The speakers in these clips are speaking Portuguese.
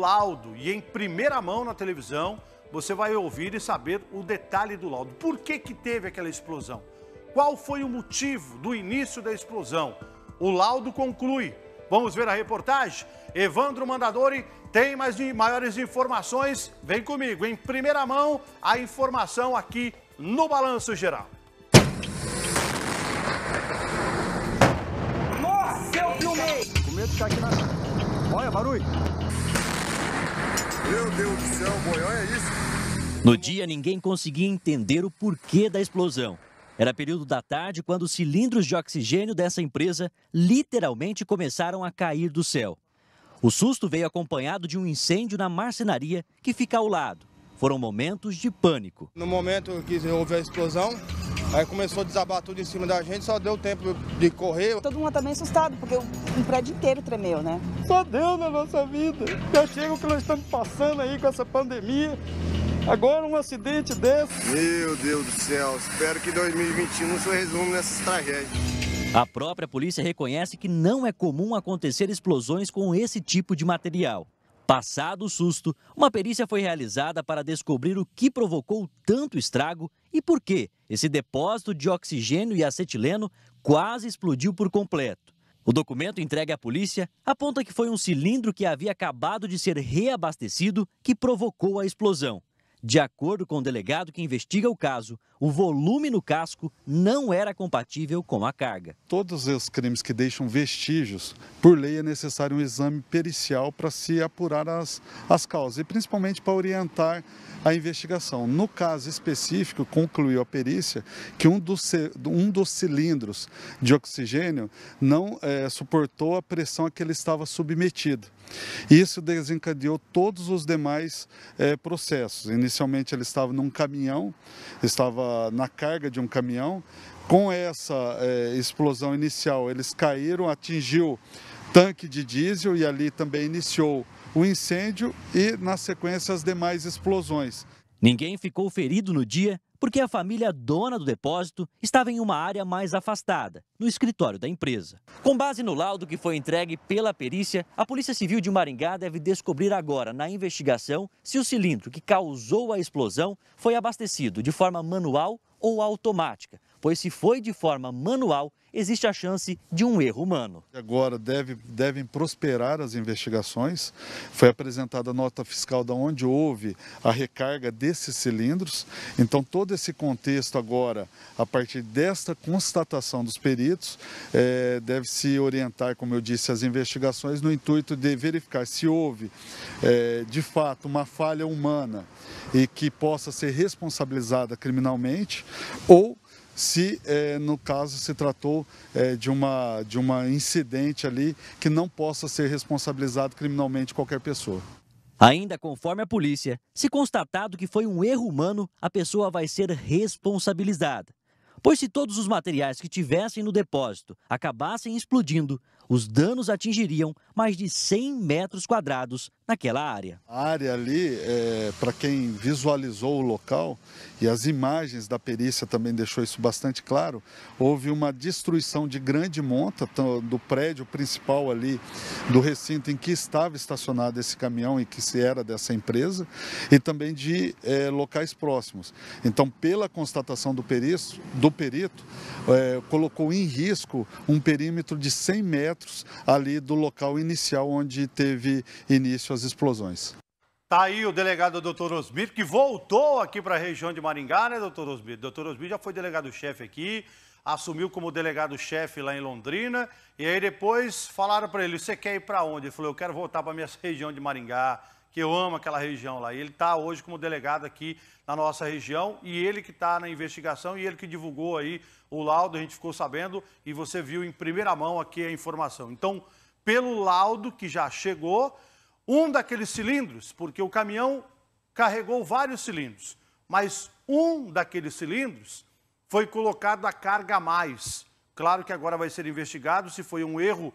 laudo e em primeira mão na televisão você vai ouvir e saber o detalhe do laudo. Por que, que teve aquela explosão? Qual foi o motivo do início da explosão? O laudo conclui. Vamos ver a reportagem? Evandro Mandadori tem mais maiores informações. Vem comigo, em primeira mão, a informação aqui no Balanço Geral. Nossa, eu filmei! Com medo de ficar aqui na. Olha, barulho! Meu Deus do céu, boião é isso? No dia, ninguém conseguia entender o porquê da explosão. Era período da tarde quando os cilindros de oxigênio dessa empresa literalmente começaram a cair do céu. O susto veio acompanhado de um incêndio na marcenaria que fica ao lado. Foram momentos de pânico. No momento que houve a explosão, Aí começou a desabar tudo em cima da gente, só deu tempo de correr. Todo mundo também tá assustado, porque o prédio inteiro tremeu, né? Só Deus na nossa vida. Já chega o que nós estamos passando aí com essa pandemia. Agora um acidente desse. Meu Deus do céu, espero que 2021 se resume nessas tragédias. A própria polícia reconhece que não é comum acontecer explosões com esse tipo de material. Passado o susto, uma perícia foi realizada para descobrir o que provocou tanto estrago e por que esse depósito de oxigênio e acetileno quase explodiu por completo. O documento entregue à polícia aponta que foi um cilindro que havia acabado de ser reabastecido que provocou a explosão. De acordo com o delegado que investiga o caso, o volume no casco não era compatível com a carga. Todos os crimes que deixam vestígios, por lei é necessário um exame pericial para se apurar as, as causas e principalmente para orientar a investigação. No caso específico, concluiu a perícia que um dos, um dos cilindros de oxigênio não é, suportou a pressão a que ele estava submetido. Isso desencadeou todos os demais é, processos. Inicialmente ele estava num caminhão, estava na carga de um caminhão. Com essa é, explosão inicial, eles caíram, atingiu tanque de diesel e ali também iniciou o incêndio e, na sequência, as demais explosões. Ninguém ficou ferido no dia porque a família dona do depósito estava em uma área mais afastada, no escritório da empresa. Com base no laudo que foi entregue pela perícia, a Polícia Civil de Maringá deve descobrir agora, na investigação, se o cilindro que causou a explosão foi abastecido de forma manual ou automática, pois se foi de forma manual, existe a chance de um erro humano. Agora deve, devem prosperar as investigações. Foi apresentada a nota fiscal da onde houve a recarga desses cilindros. Então todo esse contexto agora, a partir desta constatação dos peritos, é, deve se orientar, como eu disse, as investigações no intuito de verificar se houve é, de fato uma falha humana e que possa ser responsabilizada criminalmente ou se é, no caso se tratou é, de uma de uma incidente ali que não possa ser responsabilizado criminalmente qualquer pessoa. Ainda conforme a polícia, se constatado que foi um erro humano, a pessoa vai ser responsabilizada. Pois se todos os materiais que tivessem no depósito acabassem explodindo, os danos atingiriam mais de 100 metros quadrados naquela área. A área ali, é, para quem visualizou o local, e as imagens da perícia também deixou isso bastante claro, houve uma destruição de grande monta do prédio principal ali, do recinto em que estava estacionado esse caminhão e que se era dessa empresa, e também de é, locais próximos. Então, pela constatação do, perito, do perito é, colocou em risco um perímetro de 100 metros metros ali do local inicial onde teve início as explosões. Está aí o delegado doutor Osmir, que voltou aqui para a região de Maringá, né, doutor Osmir? Doutor Osmir já foi delegado-chefe aqui, assumiu como delegado-chefe lá em Londrina, e aí depois falaram para ele, você quer ir para onde? Ele falou, eu quero voltar para minha região de Maringá, que eu amo aquela região lá. E ele está hoje como delegado aqui na nossa região e ele que está na investigação e ele que divulgou aí o laudo, a gente ficou sabendo e você viu em primeira mão aqui a informação. Então, pelo laudo que já chegou, um daqueles cilindros, porque o caminhão carregou vários cilindros, mas um daqueles cilindros foi colocado a carga a mais. Claro que agora vai ser investigado se foi um erro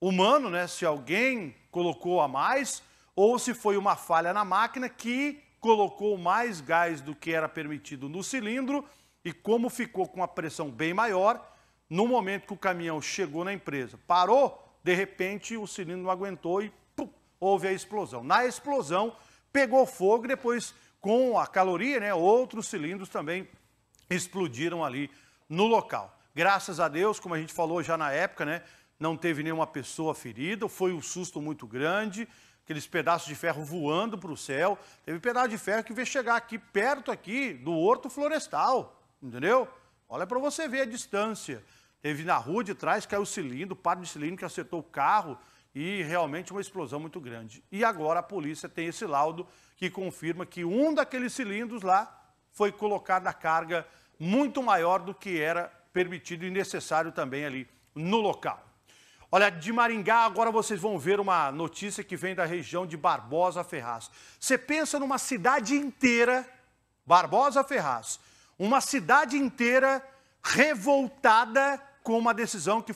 humano, né? Se alguém colocou a mais, ou se foi uma falha na máquina que colocou mais gás do que era permitido no cilindro e como ficou com a pressão bem maior, no momento que o caminhão chegou na empresa, parou, de repente o cilindro não aguentou e pum, houve a explosão. Na explosão, pegou fogo, depois com a caloria, né, outros cilindros também explodiram ali no local. Graças a Deus, como a gente falou já na época, né, não teve nenhuma pessoa ferida, foi um susto muito grande aqueles pedaços de ferro voando para o céu. Teve pedaço de ferro que veio chegar aqui, perto aqui, do Horto Florestal, entendeu? Olha para você ver a distância. Teve na rua de trás, caiu o cilindro, o par de cilindro que acertou o carro e realmente uma explosão muito grande. E agora a polícia tem esse laudo que confirma que um daqueles cilindros lá foi colocado a carga muito maior do que era permitido e necessário também ali no local. Olha, de Maringá, agora vocês vão ver uma notícia que vem da região de Barbosa Ferraz. Você pensa numa cidade inteira, Barbosa Ferraz, uma cidade inteira revoltada com uma decisão que